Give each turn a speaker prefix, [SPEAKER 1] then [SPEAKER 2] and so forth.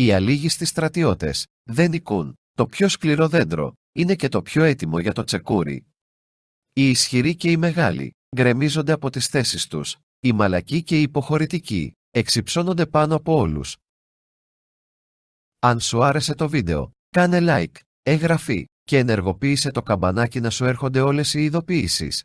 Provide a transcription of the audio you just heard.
[SPEAKER 1] Οι αλήγιστοι στρατιώτες δεν νικούν. Το πιο σκληρό δέντρο είναι και το πιο έτοιμο για το τσεκούρι. Οι ισχυροί και οι μεγάλοι γκρεμίζονται από τις θέσεις τους. Οι μαλακοί και οι υποχωρητικοί εξυψώνονται πάνω από όλους. Αν σου άρεσε το βίντεο, κάνε like, εγγραφή και ενεργοποίησε το καμπανάκι να σου έρχονται όλες οι ειδοποιήσεις.